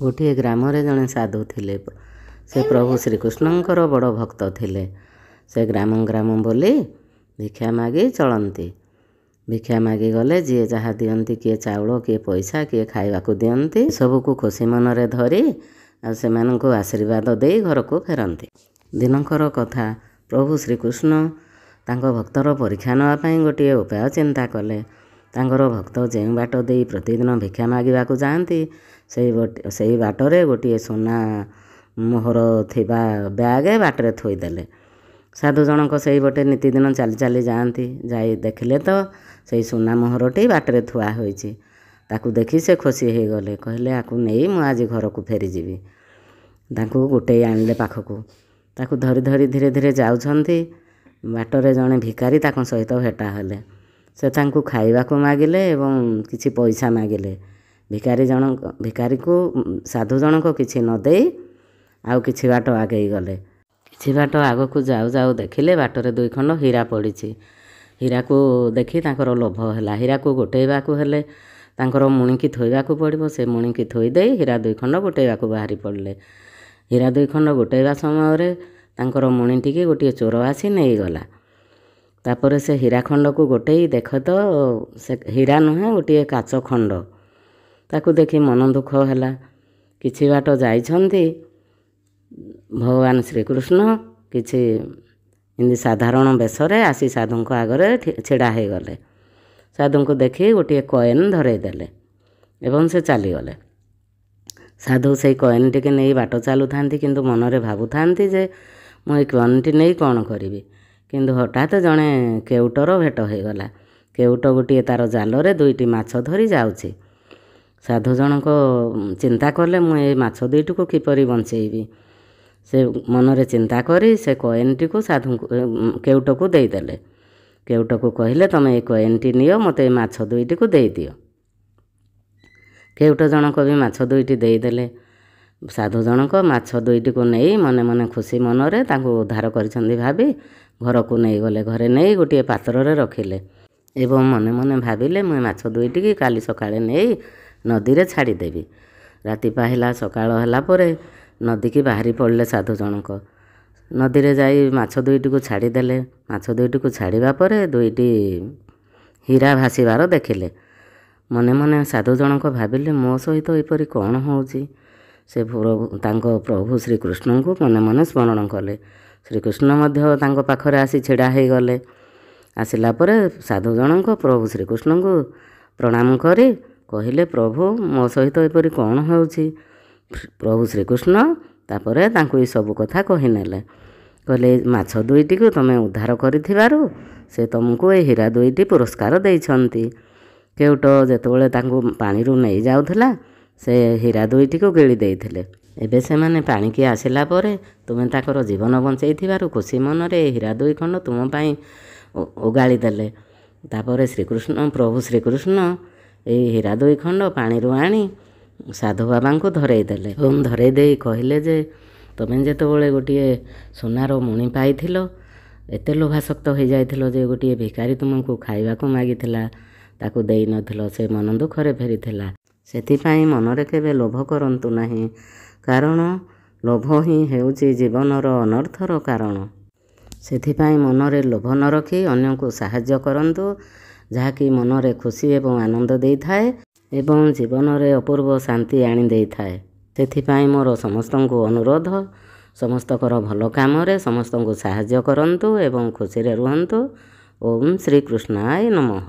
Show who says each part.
Speaker 1: ଗୋଟିଏ ଗ୍ରାମରେ ଜଣେ ସାଧୁ ଥିଲେ ସେ ପ୍ରଭୁ ଶ୍ରୀକୃଷ୍ଣଙ୍କର ବଡ଼ ଭକ୍ତ ଥିଲେ ସେ ଗ୍ରାମ ଗ୍ରାମ ବୋଲି ଭିକ୍ଷା ମାଗି ଚଳନ୍ତି ଭିକ୍ଷା ମାଗିଗଲେ ଯିଏ ଯାହା ଦିଅନ୍ତି କିଏ ଚାଉଳ କିଏ ପଇସା କିଏ ଖାଇବାକୁ ଦିଅନ୍ତି ସବୁକୁ ଖୁସି ମନରେ ଧରି ଆଉ ସେମାନଙ୍କୁ ଆଶୀର୍ବାଦ ଦେଇ ଘରକୁ ଫେରନ୍ତି ଦିନଙ୍କର କଥା ପ୍ରଭୁ ଶ୍ରୀକୃଷ୍ଣ ତାଙ୍କ ଭକ୍ତର ପରୀକ୍ଷା ନେବା ପାଇଁ ଗୋଟିଏ ଉପାୟ ଚିନ୍ତା କଲେ ତାଙ୍କର ଭକ୍ତ ଯେଉଁ ବାଟ ଦେଇ ପ୍ରତିଦିନ ଭିକ୍ଷା ମାଗିବାକୁ ଯାଆନ୍ତି ସେଇ ସେଇ ବାଟରେ ଗୋଟିଏ ସୁନା ମୋହର ଥିବା ବ୍ୟାଗ୍ ବାଟରେ ଥୋଇଦେଲେ ସାଧୁ ଜଣଙ୍କ ସେଇ ପଟେ ନିତିଦିନ ଚାଲି ଚାଲି ଯାଆନ୍ତି ଯାଇ ଦେଖିଲେ ତ ସେଇ ସୁନା ମୋହରଟି ବାଟରେ ଥୁଆ ହୋଇଛି ତାକୁ ଦେଖି ସେ ଖୁସି ହୋଇଗଲେ କହିଲେ ଆକୁ ନେଇ ମୁଁ ଆଜି ଘରକୁ ଫେରିଯିବି ତାଙ୍କୁ ଗୋଟେଇ ଆଣିଲେ ପାଖକୁ ତାକୁ ଧରି ଧରି ଧୀରେ ଧୀରେ ଯାଉଛନ୍ତି ବାଟରେ ଜଣେ ଭିକାରୀ ତାଙ୍କ ସହିତ ଭେଟା ହେଲେ ସେ ତାଙ୍କୁ ଖାଇବାକୁ ମାଗିଲେ ଏବଂ କିଛି ପଇସା ମାଗିଲେ ଭିକାରୀ ଜଣଙ୍କ ଭିକାରୀକୁ ସାଧୁ ଜଣଙ୍କ କିଛି ନ ଦେଇ ଆଉ କିଛି ବାଟ ଆଗେଇ ଗଲେ କିଛି ବାଟ ଆଗକୁ ଯାଉ ଯାଉ ଦେଖିଲେ ବାଟରେ ଦୁଇ ଖଣ୍ଡ ହୀରା ପଡ଼ିଛି ହୀରାକୁ ଦେଖି ତାଙ୍କର ଲୋଭ ହେଲା ହୀରାକୁ ଗୋଟେଇବାକୁ ହେଲେ ତାଙ୍କର ମୁଣିକି ଥୋଇବାକୁ ପଡ଼ିବ ସେ ମୁଣିକି ଥୋଇ ଦେଇ ହୀରା ଦୁଇ ଖଣ୍ଡ ଗୋଟେଇବାକୁ ବାହାରି ପଡ଼ିଲେ ହୀରା ଦୁଇ ଖଣ୍ଡ ଗୋଟେଇବା ସମୟରେ ତାଙ୍କର ମୁଣିଟିକି ଗୋଟିଏ ଚୋର ଆସି ନେଇଗଲା ତାପରେ ସେ ହୀରା ଖଣ୍ଡକୁ ଗୋଟେଇ ଦେଖ ତ ସେ ହୀରା ନୁହେଁ ଗୋଟିଏ କାଚ ଖଣ୍ଡ ତାକୁ ଦେଖି ମନ ଦୁଃଖ ହେଲା କିଛି ବାଟ ଯାଇଛନ୍ତି ଭଗବାନ ଶ୍ରୀକୃଷ୍ଣ କିଛି ଏମିତି ସାଧାରଣ ବେଶରେ ଆସି ସାଧୁଙ୍କ ଆଗରେ ଛିଡ଼ା ହୋଇଗଲେ ସାଧୁଙ୍କୁ ଦେଖି ଗୋଟିଏ କଏନ୍ ଦେଲେ ଏବଂ ସେ ଚାଲିଗଲେ ସାଧୁ ସେଇ କଏନ୍ ଟିକେ ନେଇ ବାଟ ଚାଲୁଥାନ୍ତି କିନ୍ତୁ ମନରେ ଭାବୁଥାନ୍ତି ଯେ ମୁଁ ଏଇ କଏନ୍ଟି ନେଇ କ'ଣ କରିବି କିନ୍ତୁ ହଠାତ୍ ଜଣେ କେଉଟର ଭେଟ ହୋଇଗଲା କେଉଟ ଗୋଟିଏ ତା'ର ଜାଲରେ ଦୁଇଟି ମାଛ ଧରି ଯାଉଛି ସାଧୁ ଜଣଙ୍କ ଚିନ୍ତା କଲେ ମୁଁ ଏଇ ମାଛ ଦୁଇଟିକୁ କିପରି ବଞ୍ଚେଇବି ସେ ମନରେ ଚିନ୍ତା କରି ସେ କଏନ୍ଟିକୁ ସାଧୁଙ୍କୁ କେଉଟକୁ ଦେଇଦେଲେ କେଉଟକୁ କହିଲେ ତୁମେ ଏଇ କଏନ୍ଟି ନିଅ ମୋତେ ଏଇ ମାଛ ଦୁଇଟିକୁ ଦେଇଦିଅ କେଉଟ ଜଣକ ବି ମାଛ ଦୁଇଟି ଦେଇଦେଲେ ସାଧୁ ଜଣଙ୍କ ମାଛ ଦୁଇଟିକୁ ନେଇ ମନେ ମନେ ଖୁସି ମନରେ ତାଙ୍କୁ ଉଦ୍ଧାର କରିଛନ୍ତି ଭାବି ଘରକୁ ନେଇଗଲେ ଘରେ ନେଇ ଗୋଟିଏ ପାତ୍ରରେ ରଖିଲେ ଏବଂ ମନେ ମନେ ଭାବିଲେ ମୁଁ ମାଛ ଦୁଇଟିକି କାଲି ସକାଳେ ନେଇ ନଦୀରେ ଛାଡ଼ିଦେବି ରାତି ପାହିଲା ସକାଳ ହେଲା ପରେ ନଦୀକି ବାହାରି ପଡ଼ିଲେ ସାଧୁ ଜଣଙ୍କ ନଦୀରେ ଯାଇ ମାଛ ଦୁଇଟିକୁ ଛାଡ଼ିଦେଲେ ମାଛ ଦୁଇଟିକୁ ଛାଡ଼ିବା ପରେ ଦୁଇଟି ହୀରା ଭାସିବାର ଦେଖିଲେ ମନେ ମନେ ସାଧୁ ଜଣଙ୍କ ଭାବିଲେ ମୋ ସହିତ ଏପରି କ'ଣ ହେଉଛି ସେ ତାଙ୍କ ପ୍ରଭୁ ଶ୍ରୀକୃଷ୍ଣଙ୍କୁ ମନେ ମନେ ସ୍ମରଣ କଲେ ଶ୍ରୀକୃଷ୍ଣ ମଧ୍ୟ ତାଙ୍କ ପାଖରେ ଆସି ଛିଡ଼ା ହୋଇଗଲେ ଆସିଲା ପରେ ସାଧୁ ଜଣଙ୍କ ପ୍ରଭୁ ଶ୍ରୀକୃଷ୍ଣଙ୍କୁ ପ୍ରଣାମ କରି କହିଲେ ପ୍ରଭୁ ମୋ ସହିତ ଏପରି କ'ଣ ହେଉଛି ପ୍ରଭୁ ଶ୍ରୀକୃଷ୍ଣ ତାପରେ ତାଙ୍କୁ ଏସବୁ କଥା କହିନେଲେ କହିଲେ ମାଛ ଦୁଇଟିକୁ ତୁମେ ଉଦ୍ଧାର କରିଥିବାରୁ ସେ ତୁମକୁ ଏ ହୀରା ଦୁଇଟି ପୁରସ୍କାର ଦେଇଛନ୍ତି କେଉଟ ଯେତେବେଳେ ତାଙ୍କୁ ପାଣିରୁ ନେଇଯାଉଥିଲା ସେ ହୀରା ଦୁଇଟିକୁ ଗିଳି ଦେଇଥିଲେ ଏବେ ସେମାନେ ପାଣିକି ଆସିଲା ପରେ ତୁମେ ତାଙ୍କର ଜୀବନ ବଞ୍ଚାଇଥିବାରୁ ଖୁସି ମନରେ ଏ ହୀରା ଦୁଇ ଖଣ୍ଡ ତୁମ ପାଇଁ ଓଗାଳି ଦେଲେ ତାପରେ ଶ୍ରୀକୃଷ୍ଣ ପ୍ରଭୁ ଶ୍ରୀକୃଷ୍ଣ ଏଇ ହୀରା ଦୁଇ ଖଣ୍ଡ ପାଣିରୁ ଆଣି ସାଧୁ ବାବାଙ୍କୁ ଧରେଇ ଦେଲେ ଏବଂ ଧରେଇ ଦେଇ କହିଲେ ଯେ ତୁମେ ଯେତେବେଳେ ଗୋଟିଏ ସୁନାର ମୁଣି ପାଇଥିଲ ଏତେ ଲୋଭାଶକ୍ତ ହୋଇଯାଇଥିଲ ଯେ ଗୋଟିଏ ଭିକାରୀ ତୁମକୁ ଖାଇବାକୁ ମାଗିଥିଲା ତାକୁ ଦେଇନଥିଲ ସେ ମନ ଦୁଃଖରେ ଫେରିଥିଲା ସେଥିପାଇଁ ମନରେ କେବେ ଲୋଭ କରନ୍ତୁ ନାହିଁ କାରଣ ଲୋଭ ହିଁ ହେଉଛି ଜୀବନର ଅନର୍ଥର କାରଣ ସେଥିପାଇଁ ମନରେ ଲୋଭ ନ ରଖି ଅନ୍ୟକୁ ସାହାଯ୍ୟ କରନ୍ତୁ ଯାହାକି ମନରେ ଖୁସି ଏବଂ ଆନନ୍ଦ ଦେଇଥାଏ ଏବଂ ଜୀବନରେ ଅପୂର୍ବ ଶାନ୍ତି ଆଣିଦେଇଥାଏ ସେଥିପାଇଁ ମୋର ସମସ୍ତଙ୍କୁ ଅନୁରୋଧ ସମସ୍ତଙ୍କର ଭଲ କାମରେ ସମସ୍ତଙ୍କୁ ସାହାଯ୍ୟ କରନ୍ତୁ ଏବଂ ଖୁସିରେ ରୁହନ୍ତୁ ଓମ୍ ଶ୍ରୀକୃଷ୍ଣ ଆଇ ନମଃ